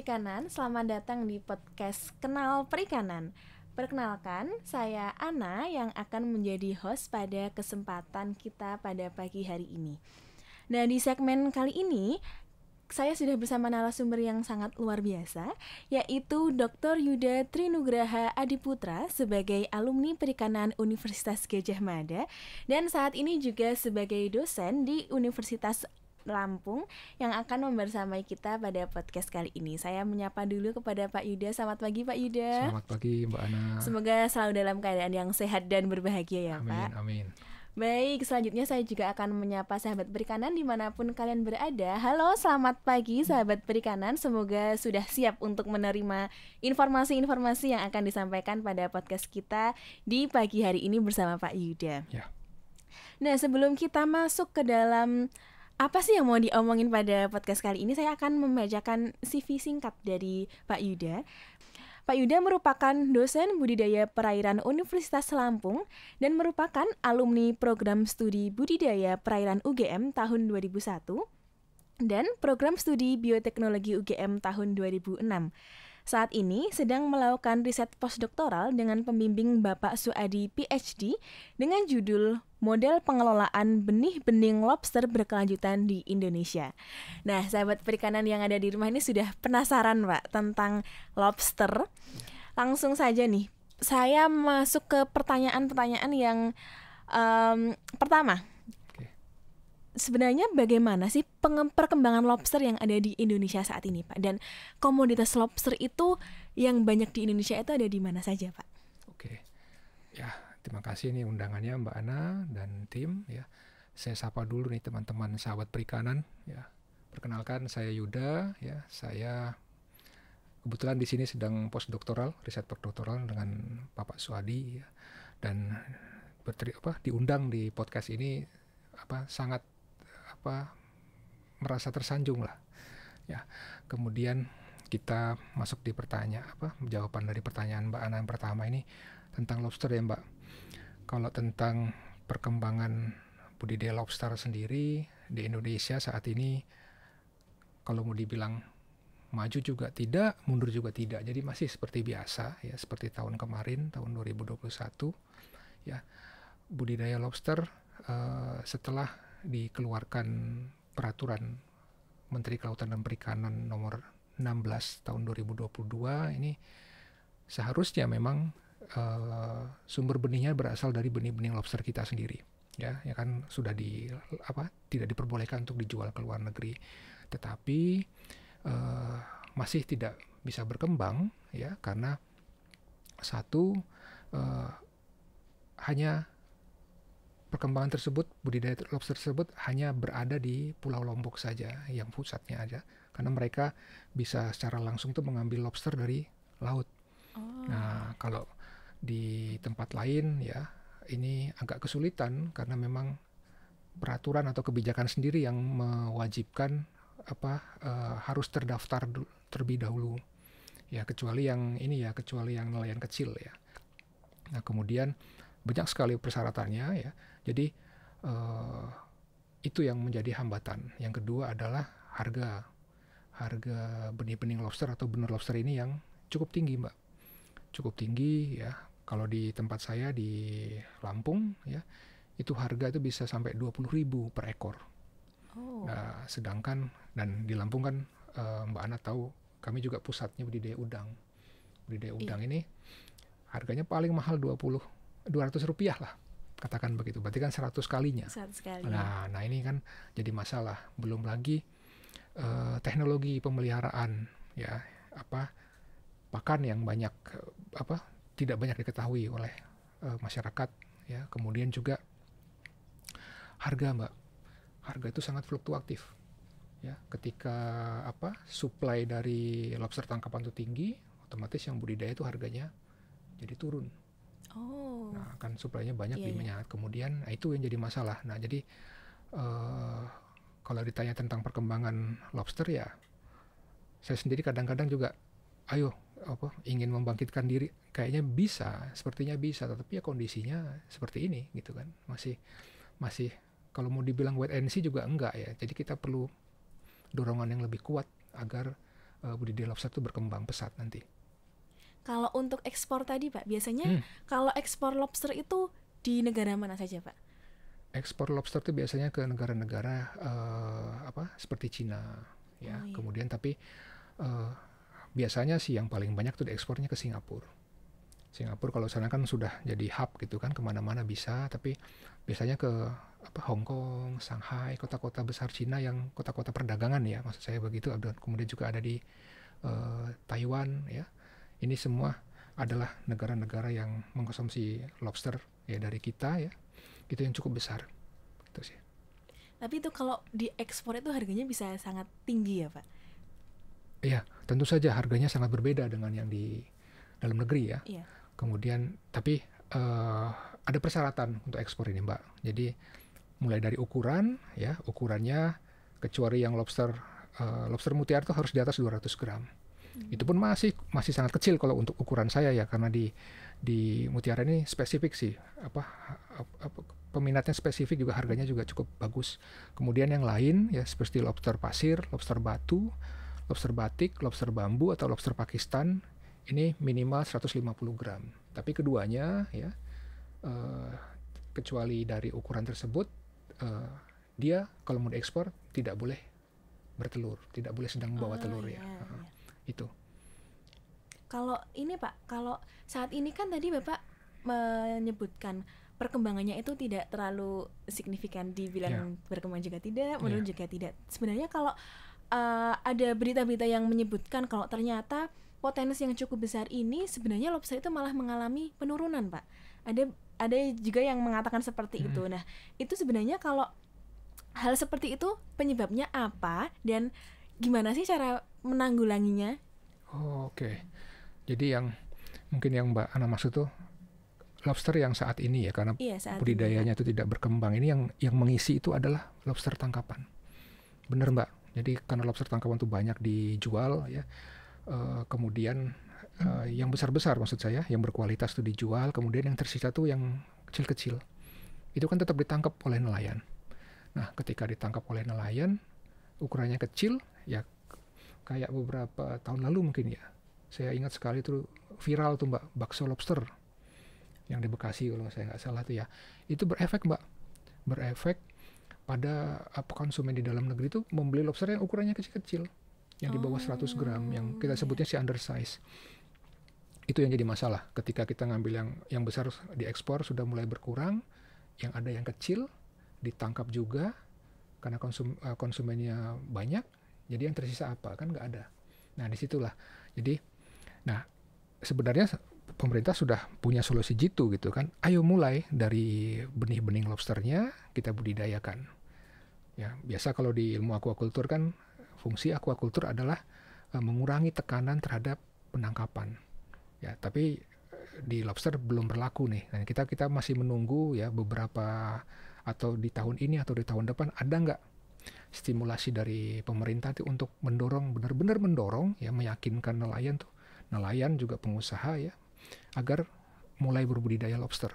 Perikanan, selamat datang di podcast Kenal Perikanan. Perkenalkan, saya Ana yang akan menjadi host pada kesempatan kita pada pagi hari ini. Nah di segmen kali ini, saya sudah bersama narasumber yang sangat luar biasa, yaitu Dr. Yuda Trinugraha Adiputra sebagai alumni Perikanan Universitas Gajah Mada dan saat ini juga sebagai dosen di Universitas Lampung yang akan membersamai kita pada podcast kali ini. Saya menyapa dulu kepada Pak Yuda. Selamat pagi Pak Yuda. Selamat pagi Mbak Ana. Semoga selalu dalam keadaan yang sehat dan berbahagia ya amin, Pak. Amin. Baik, selanjutnya saya juga akan menyapa sahabat perikanan dimanapun kalian berada. Halo, selamat pagi sahabat perikanan. Semoga sudah siap untuk menerima informasi-informasi yang akan disampaikan pada podcast kita di pagi hari ini bersama Pak Yuda. Ya. Nah, sebelum kita masuk ke dalam apa sih yang mau diomongin pada podcast kali ini? Saya akan membacakan CV singkat dari Pak Yuda. Pak Yuda merupakan dosen budidaya perairan Universitas Lampung dan merupakan alumni program studi budidaya perairan UGM tahun 2001 dan program studi bioteknologi UGM tahun 2006. Saat ini sedang melakukan riset postdoktoral dengan pembimbing Bapak Suadi PhD dengan judul Model Pengelolaan Benih-Bening Lobster Berkelanjutan di Indonesia. Nah, sahabat perikanan yang ada di rumah ini sudah penasaran, Pak, tentang lobster. Langsung saja nih, saya masuk ke pertanyaan-pertanyaan yang um, pertama sebenarnya bagaimana sih perkembangan lobster yang ada di Indonesia saat ini, Pak? Dan komoditas lobster itu yang banyak di Indonesia itu ada di mana saja, Pak? Oke. Ya, terima kasih nih undangannya Mbak Ana dan tim ya. Saya sapa dulu nih teman-teman sahabat perikanan ya. Perkenalkan saya Yuda ya. Saya kebetulan di sini sedang doktoral riset postdoktoral dengan Bapak Suadi ya. Dan berteri, apa diundang di podcast ini apa sangat apa merasa tersanjung lah ya kemudian kita masuk di pertanyaan apa jawaban dari pertanyaan Mbak Ana yang pertama ini tentang lobster ya Mbak kalau tentang perkembangan budidaya lobster sendiri di Indonesia saat ini kalau mau dibilang maju juga tidak, mundur juga tidak. Jadi masih seperti biasa ya, seperti tahun kemarin tahun 2021 ya. Budidaya lobster uh, setelah dikeluarkan peraturan Menteri Kelautan dan Perikanan nomor 16 tahun 2022 ini seharusnya memang uh, sumber benihnya berasal dari benih-benih lobster kita sendiri ya ya kan sudah di apa tidak diperbolehkan untuk dijual ke luar negeri tetapi uh, masih tidak bisa berkembang ya karena satu uh, hanya perkembangan tersebut, budidaya lobster tersebut hanya berada di Pulau Lombok saja yang pusatnya aja. Karena mereka bisa secara langsung tuh mengambil lobster dari laut. Oh. Nah, kalau di tempat lain ya ini agak kesulitan karena memang peraturan atau kebijakan sendiri yang mewajibkan apa uh, harus terdaftar terlebih dahulu. Ya kecuali yang ini ya, kecuali yang nelayan kecil ya. Nah, kemudian banyak sekali persyaratannya ya. Jadi uh, itu yang menjadi hambatan. Yang kedua adalah harga harga benih-benih lobster atau benur lobster ini yang cukup tinggi, Mbak. Cukup tinggi ya. Kalau di tempat saya di Lampung ya, itu harga itu bisa sampai 20.000 per ekor. Oh. Nah, sedangkan dan di Lampung kan uh, Mbak Ana tahu kami juga pusatnya budidaya udang. Budidaya iya. udang Ih. ini harganya paling mahal 20 200 rupiah lah katakan begitu berarti kan 100 kalinya 100 kali. nah nah ini kan jadi masalah belum lagi uh, teknologi pemeliharaan ya apa pakan yang banyak apa tidak banyak diketahui oleh uh, masyarakat ya kemudian juga harga mbak harga itu sangat fluktuatif ya ketika apa supply dari lobster tangkapan itu tinggi otomatis yang budidaya itu harganya jadi turun Oh. Nah, kan suplainya banyak yeah, demandnya. Iya. Yeah. Kemudian nah itu yang jadi masalah. Nah, jadi uh, kalau ditanya tentang perkembangan lobster ya, saya sendiri kadang-kadang juga, ayo apa ingin membangkitkan diri kayaknya bisa sepertinya bisa tetapi ya kondisinya seperti ini gitu kan masih masih kalau mau dibilang wait and see juga enggak ya jadi kita perlu dorongan yang lebih kuat agar uh, budidaya lobster itu berkembang pesat nanti. Kalau untuk ekspor tadi Pak, biasanya hmm. kalau ekspor lobster itu di negara mana saja Pak? Ekspor lobster itu biasanya ke negara-negara uh, apa seperti Cina, ya. Oh, iya. Kemudian tapi uh, biasanya sih yang paling banyak tuh ekspornya ke Singapura. Singapura kalau sana kan sudah jadi hub gitu kan kemana-mana bisa tapi biasanya ke apa Hong Kong, Shanghai, kota-kota besar Cina yang kota-kota perdagangan ya maksud saya begitu kemudian juga ada di uh, Taiwan ya ini semua adalah negara-negara yang mengkonsumsi lobster ya dari kita ya. Itu yang cukup besar. Itu sih. Tapi itu kalau diekspor itu harganya bisa sangat tinggi ya, Pak. Iya, tentu saja harganya sangat berbeda dengan yang di dalam negeri ya. Iya. Kemudian tapi uh, ada persyaratan untuk ekspor ini, Mbak. Jadi mulai dari ukuran ya, ukurannya kecuali yang lobster uh, lobster mutiara itu harus di atas 200 gram Hmm. Itu pun masih masih sangat kecil kalau untuk ukuran saya ya karena di di Mutiara ini spesifik sih apa, apa peminatnya spesifik juga harganya juga cukup bagus. Kemudian yang lain ya seperti lobster pasir, lobster batu, lobster batik, lobster bambu atau lobster Pakistan ini minimal 150 gram. Tapi keduanya ya uh, kecuali dari ukuran tersebut uh, dia kalau mau diekspor tidak boleh bertelur, tidak boleh sedang membawa oh, telur ya. yeah. Iya, itu. Kalau ini Pak, kalau saat ini kan tadi Bapak menyebutkan perkembangannya itu tidak terlalu signifikan dibilang yeah. berkembang juga tidak, menurun yeah. juga tidak. Sebenarnya kalau uh, ada berita-berita yang menyebutkan kalau ternyata potensi yang cukup besar ini sebenarnya lobster itu malah mengalami penurunan, Pak. Ada ada juga yang mengatakan seperti mm itu. Nah, itu sebenarnya kalau hal seperti itu penyebabnya apa dan gimana sih cara menanggulanginya? Oh, Oke, okay. jadi yang mungkin yang Mbak Ana maksud tuh lobster yang saat ini ya karena iya, budidayanya itu tidak berkembang ini yang yang mengisi itu adalah lobster tangkapan bener mbak jadi karena lobster tangkapan itu banyak dijual ya uh, kemudian uh, yang besar besar maksud saya yang berkualitas itu dijual kemudian yang tersisa tuh yang kecil kecil itu kan tetap ditangkap oleh nelayan nah ketika ditangkap oleh nelayan ukurannya kecil ya kayak beberapa tahun lalu mungkin ya saya ingat sekali itu viral tuh mbak bakso lobster yang di Bekasi kalau saya nggak salah tuh ya itu berefek mbak berefek pada apa eh, konsumen di dalam negeri tuh membeli lobster yang ukurannya kecil-kecil yang di bawah 100 gram yang oh, kita iya. sebutnya si undersize itu yang jadi masalah ketika kita ngambil yang yang besar diekspor sudah mulai berkurang yang ada yang kecil ditangkap juga karena konsum, eh, konsumennya banyak jadi yang tersisa apa? Kan nggak ada. Nah, disitulah. Jadi, nah sebenarnya pemerintah sudah punya solusi jitu gitu kan. Ayo mulai dari benih-benih lobsternya kita budidayakan. Ya, biasa kalau di ilmu aquaculture kan fungsi aquaculture adalah e, mengurangi tekanan terhadap penangkapan. Ya, tapi e, di lobster belum berlaku nih. Nah, kita kita masih menunggu ya beberapa atau di tahun ini atau di tahun depan ada nggak stimulasi dari pemerintah itu untuk mendorong benar-benar mendorong ya meyakinkan nelayan tuh nelayan juga pengusaha ya agar mulai berbudidaya lobster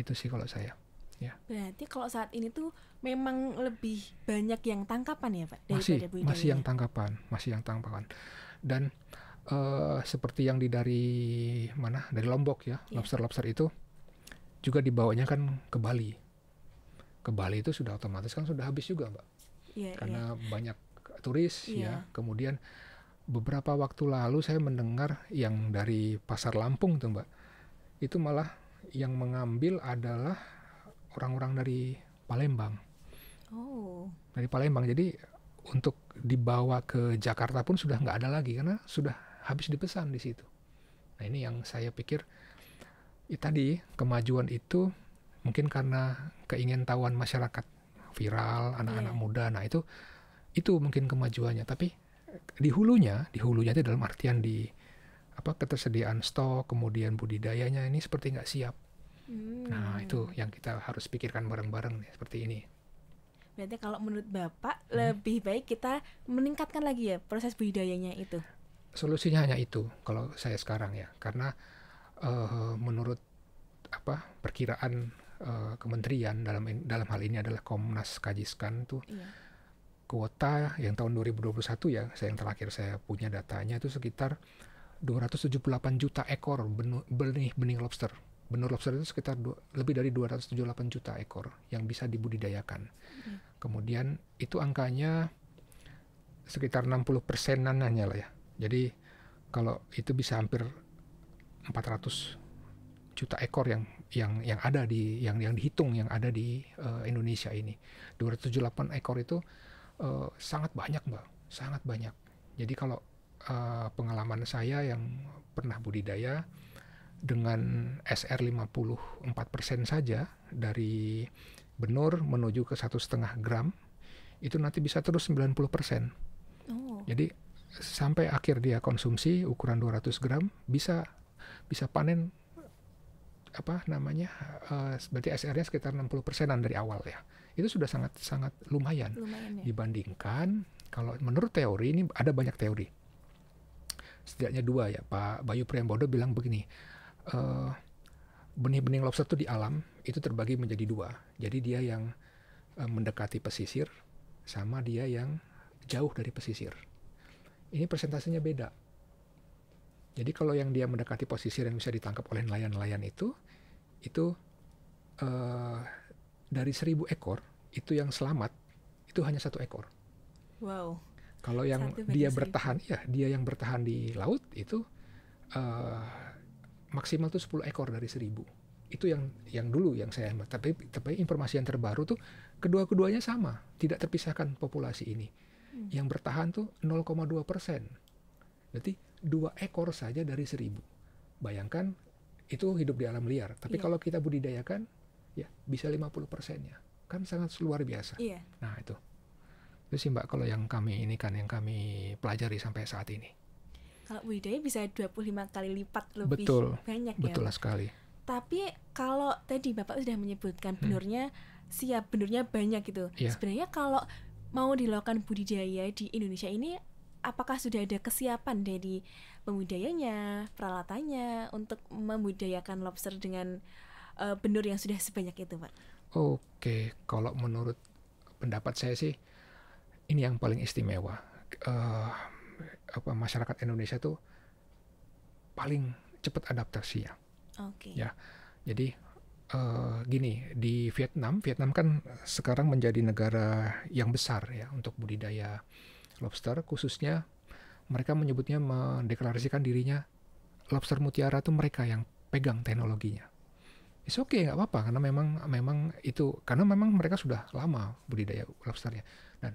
itu sih kalau saya ya berarti kalau saat ini tuh memang lebih banyak yang tangkapan ya pak masih masih yang tangkapan masih yang tangkapan dan uh, seperti yang di dari mana dari lombok ya iya. lobster lobster itu juga dibawanya kan ke Bali ke Bali itu sudah otomatis kan sudah habis juga mbak yeah, karena yeah. banyak turis yeah. ya. Iya. Kemudian beberapa waktu lalu saya mendengar yang dari pasar Lampung tuh mbak, itu malah yang mengambil adalah orang-orang dari Palembang. Oh. Dari Palembang. Jadi untuk dibawa ke Jakarta pun sudah nggak ada lagi karena sudah habis dipesan di situ. Nah ini yang saya pikir ya tadi kemajuan itu mungkin karena keingintahuan masyarakat viral anak-anak yeah. muda nah itu itu mungkin kemajuannya tapi di hulunya di hulunya itu dalam artian di apa ketersediaan stok kemudian budidayanya ini seperti nggak siap nah, hmm. nah itu yang kita harus pikirkan bareng-bareng nih seperti ini berarti kalau menurut bapak hmm. lebih baik kita meningkatkan lagi ya proses budidayanya itu solusinya hanya itu kalau saya sekarang ya karena uh, menurut apa perkiraan Eh, kementerian dalam dalam hal ini adalah Komnas Kajiskan tuh iya. kuota yang tahun 2021 ya saya yang terakhir saya punya datanya itu sekitar 278 juta ekor benih-benih lobster. Benih lobster itu sekitar du, lebih dari 278 juta ekor yang bisa dibudidayakan. Hmm. Kemudian itu angkanya sekitar 60 persenan hanya lah ya. Jadi kalau itu bisa hampir 400 juta ekor yang yang yang ada di yang yang dihitung yang ada di uh, Indonesia ini 278 ekor itu uh, sangat banyak mbak sangat banyak jadi kalau uh, pengalaman saya yang pernah budidaya dengan SR 54% saja dari benur menuju ke satu setengah gram itu nanti bisa terus 90%. Oh. Jadi sampai akhir dia konsumsi ukuran 200 gram bisa bisa panen apa namanya uh, berarti SR-nya sekitar 60 persenan dari awal ya itu sudah sangat sangat lumayan, lumayan ya? dibandingkan kalau menurut teori ini ada banyak teori setidaknya dua ya Pak Bayu Priambodo bilang begini benih benih-benih lobster itu di alam itu terbagi menjadi dua jadi dia yang uh, mendekati pesisir sama dia yang jauh dari pesisir ini persentasenya beda jadi kalau yang dia mendekati posisi yang bisa ditangkap oleh nelayan-nelayan itu, itu uh, dari seribu ekor itu yang selamat itu hanya satu ekor. Wow. Kalau yang satu dia ya. bertahan, ya dia yang bertahan di laut itu uh, maksimal tuh sepuluh ekor dari seribu. Itu yang yang dulu yang saya tapi tapi informasi yang terbaru tuh kedua-keduanya sama, tidak terpisahkan populasi ini. Hmm. Yang bertahan tuh 0,2 persen. Berarti dua ekor saja dari seribu. Bayangkan itu hidup di alam liar. Tapi yeah. kalau kita budidayakan, ya bisa 50 persennya. Kan sangat luar biasa. Yeah. Nah itu. Itu sih Mbak kalau yang kami ini kan yang kami pelajari sampai saat ini. Kalau budidaya bisa 25 kali lipat lebih betul, banyak betul ya. Betul sekali. Tapi kalau tadi Bapak sudah menyebutkan hmm. benurnya siap benurnya banyak gitu. Yeah. Sebenarnya kalau mau dilakukan budidaya di Indonesia ini apakah sudah ada kesiapan dari pembudayanya, peralatannya untuk membudayakan lobster dengan uh, benur yang sudah sebanyak itu, Pak? Oke, kalau menurut pendapat saya sih ini yang paling istimewa. Uh, apa masyarakat Indonesia itu paling cepat adaptasi ya. Oke. Okay. Ya. Jadi uh, gini di Vietnam, Vietnam kan sekarang menjadi negara yang besar ya untuk budidaya lobster khususnya mereka menyebutnya mendeklarasikan dirinya lobster mutiara itu mereka yang pegang teknologinya. It's okay, nggak apa-apa karena memang memang itu karena memang mereka sudah lama budidaya lobsternya dan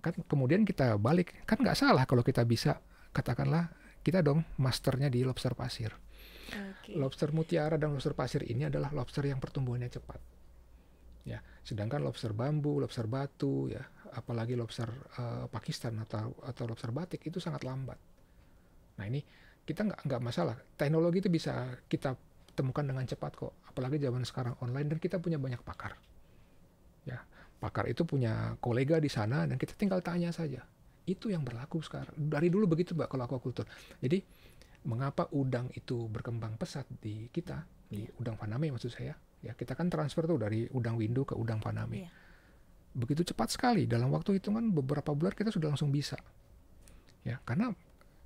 kan kemudian kita balik kan nggak salah kalau kita bisa katakanlah kita dong masternya di lobster pasir. Okay. Lobster mutiara dan lobster pasir ini adalah lobster yang pertumbuhannya cepat ya sedangkan lobster bambu lobster batu ya apalagi lobster uh, Pakistan atau atau lobster batik itu sangat lambat nah ini kita nggak nggak masalah teknologi itu bisa kita temukan dengan cepat kok apalagi zaman sekarang online dan kita punya banyak pakar ya pakar itu punya kolega di sana dan kita tinggal tanya saja itu yang berlaku sekarang dari dulu begitu mbak kalau aquaculture jadi mengapa udang itu berkembang pesat di kita di iya. udang faname maksud saya Ya, kita kan transfer tuh dari udang windu ke udang panami. Yeah. Begitu cepat sekali dalam waktu hitungan beberapa bulan kita sudah langsung bisa. Ya, karena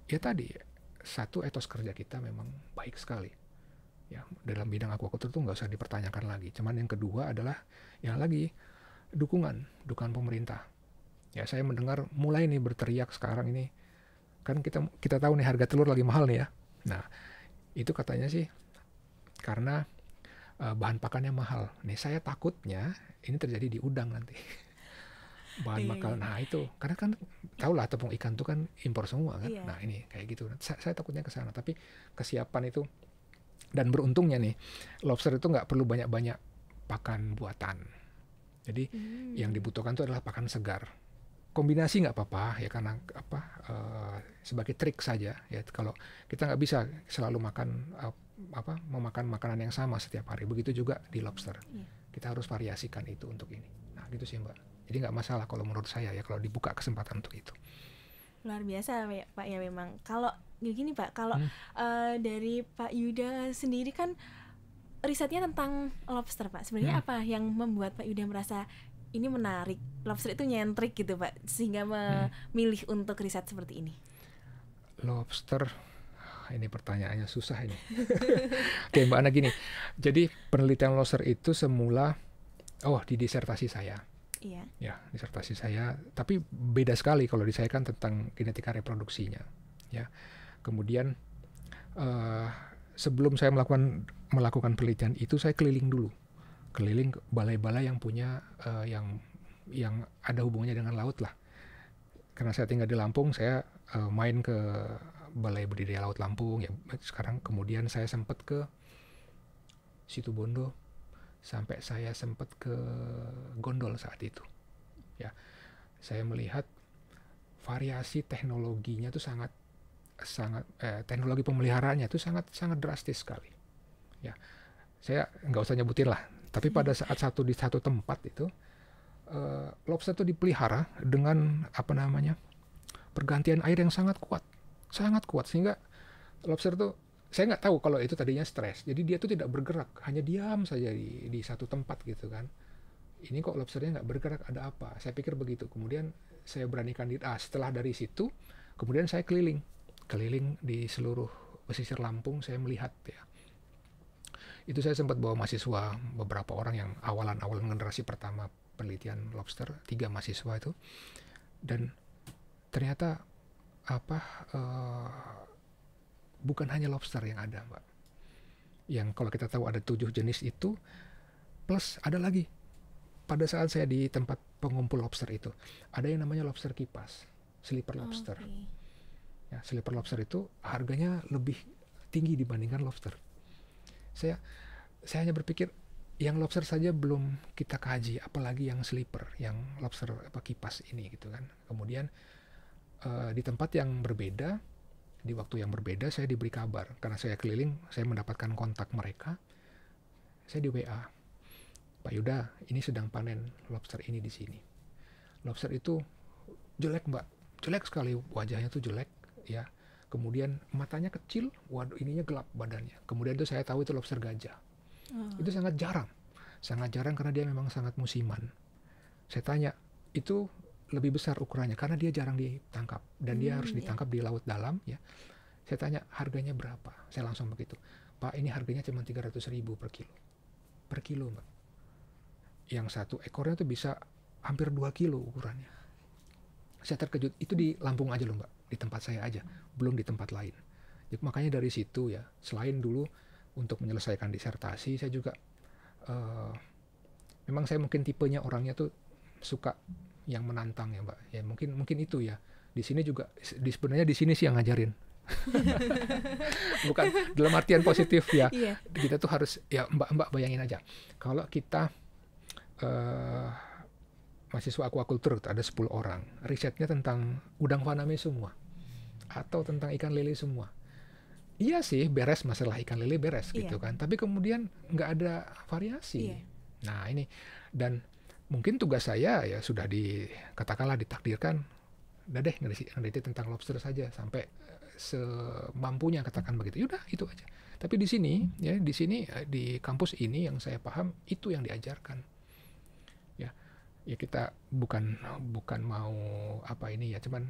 ya tadi satu etos kerja kita memang baik sekali. Ya, dalam bidang aku tuh nggak usah dipertanyakan lagi. Cuman yang kedua adalah yang lagi dukungan, dukungan pemerintah. Ya, saya mendengar mulai nih berteriak sekarang ini kan kita kita tahu nih harga telur lagi mahal nih ya. Nah, itu katanya sih karena uh, bahan pakannya mahal. Nih saya takutnya ini terjadi di udang nanti. bahan iya. bakal nah itu karena kan tau lah tepung ikan itu kan impor semua kan. Iya. Nah ini kayak gitu. Saya, saya takutnya ke sana tapi kesiapan itu dan beruntungnya nih lobster itu nggak perlu banyak-banyak pakan buatan. Jadi hmm. yang dibutuhkan itu adalah pakan segar. Kombinasi nggak apa-apa ya karena apa uh, sebagai trik saja ya kalau kita nggak bisa selalu makan uh, apa memakan makanan yang sama setiap hari. Begitu juga di lobster. Yeah. Kita harus variasikan itu untuk ini. Nah, gitu sih Mbak. Jadi nggak masalah kalau menurut saya ya kalau dibuka kesempatan untuk itu. Luar biasa Pak ya, ya memang. Kalau ya gini Pak, kalau hmm. uh, dari Pak Yuda sendiri kan risetnya tentang lobster Pak. Sebenarnya hmm. apa yang membuat Pak Yuda merasa ini menarik? Lobster itu nyentrik gitu Pak, sehingga hmm. memilih hmm. untuk riset seperti ini. Lobster ini pertanyaannya susah ini. Oke Mbak Ana gini, jadi penelitian loser itu semula, oh di disertasi saya. Iya. Ya, disertasi saya. Tapi beda sekali kalau di saya kan tentang genetika reproduksinya. Ya, kemudian uh, sebelum saya melakukan melakukan penelitian itu saya keliling dulu, keliling balai-balai yang punya uh, yang yang ada hubungannya dengan laut lah. Karena saya tinggal di Lampung, saya uh, main ke Balai Budidaya Laut Lampung ya sekarang kemudian saya sempat ke situ Bondo sampai saya sempat ke Gondol saat itu ya saya melihat variasi teknologinya itu sangat sangat eh, teknologi pemeliharaannya itu sangat sangat drastis sekali ya saya nggak usah nyebutin lah tapi hmm. pada saat satu di satu tempat itu eh, lobster itu dipelihara dengan apa namanya pergantian air yang sangat kuat sangat kuat sehingga lobster itu saya nggak tahu kalau itu tadinya stres. Jadi dia tuh tidak bergerak, hanya diam saja di, di satu tempat gitu kan. Ini kok lobsternya nggak bergerak, ada apa? Saya pikir begitu. Kemudian saya beranikan diri. Ah, setelah dari situ, kemudian saya keliling, keliling di seluruh pesisir Lampung. Saya melihat ya. Itu saya sempat bawa mahasiswa beberapa orang yang awalan-awalan generasi pertama penelitian lobster, tiga mahasiswa itu, dan ternyata apa uh, bukan hanya lobster yang ada mbak yang kalau kita tahu ada tujuh jenis itu plus ada lagi pada saat saya di tempat pengumpul lobster itu ada yang namanya lobster kipas slipper lobster oh, okay. ya slipper lobster itu harganya lebih tinggi dibandingkan lobster saya saya hanya berpikir yang lobster saja belum kita kaji apalagi yang slipper yang lobster apa kipas ini gitu kan kemudian Eh, di tempat yang berbeda, di waktu yang berbeda saya diberi kabar karena saya keliling, saya mendapatkan kontak mereka. Saya di WA, Pak Yuda, ini sedang panen lobster ini di sini. Lobster itu jelek mbak, jelek sekali wajahnya tuh jelek, ya. Kemudian matanya kecil, waduh ininya gelap badannya. Kemudian itu saya tahu itu lobster gajah. Oh. Itu sangat jarang, sangat jarang karena dia memang sangat musiman. Saya tanya, itu lebih besar ukurannya karena dia jarang ditangkap dan hmm, dia harus iya. ditangkap iya. di laut dalam ya. Saya tanya harganya berapa? Saya langsung begitu. Pak, ini harganya cuma 300 ribu per kilo. Per kilo, Mbak. Yang satu ekornya tuh bisa hampir dua kilo ukurannya. Saya terkejut. Itu di Lampung aja loh, Mbak. Di tempat saya aja, belum di tempat lain. Jadi, makanya dari situ ya, selain dulu untuk menyelesaikan disertasi, saya juga uh, memang saya mungkin tipenya orangnya tuh suka yang menantang ya mbak ya mungkin mungkin itu ya di sini juga di sebenarnya di sini sih yang ngajarin bukan dalam artian positif ya yeah. kita tuh harus ya mbak mbak bayangin aja kalau kita uh, mahasiswa aquaculture ada 10 orang risetnya tentang udang faname semua atau tentang ikan lele semua iya sih beres masalah ikan lele beres yeah. gitu iya. kan tapi kemudian nggak ada variasi yeah. nah ini dan mungkin tugas saya ya sudah di ditakdirkan udah deh neliti, neliti tentang lobster saja sampai eh, semampunya katakan begitu yaudah itu aja tapi di sini ya di sini eh, di kampus ini yang saya paham itu yang diajarkan ya ya kita bukan bukan mau apa ini ya cuman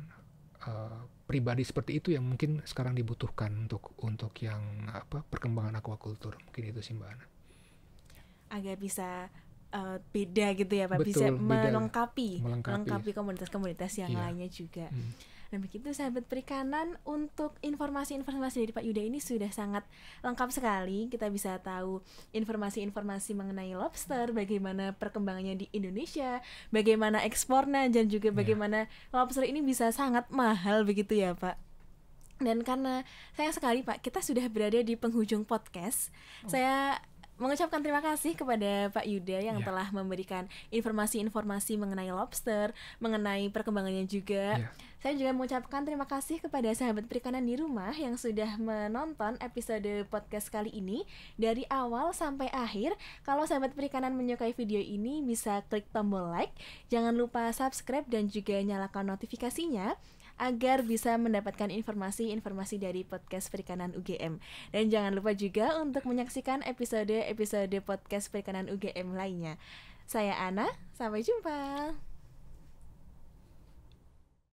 uh, pribadi seperti itu yang mungkin sekarang dibutuhkan untuk untuk yang apa perkembangan akuakultur mungkin itu sih mbak Ana agak bisa uh, beda gitu ya Pak, Betul, bisa melengkapi, melengkapi melengkapi komunitas-komunitas yang iya. lainnya juga. Hmm. Dan begitu sahabat perikanan untuk informasi-informasi dari Pak Yuda ini sudah sangat lengkap sekali. Kita bisa tahu informasi-informasi mengenai lobster, bagaimana perkembangannya di Indonesia, bagaimana ekspornya dan juga iya. bagaimana yeah. lobster ini bisa sangat mahal begitu ya, Pak. Dan karena sayang sekali Pak, kita sudah berada di penghujung podcast. Oh. Saya mengucapkan terima kasih kepada Pak Yuda yang yeah. telah memberikan informasi-informasi mengenai lobster, mengenai perkembangannya juga. Yeah. Saya juga mengucapkan terima kasih kepada sahabat perikanan di rumah yang sudah menonton episode podcast kali ini dari awal sampai akhir. Kalau sahabat perikanan menyukai video ini bisa klik tombol like, jangan lupa subscribe dan juga nyalakan notifikasinya agar bisa mendapatkan informasi-informasi dari podcast Perikanan UGM. Dan jangan lupa juga untuk menyaksikan episode-episode podcast Perikanan UGM lainnya. Saya Ana, sampai jumpa.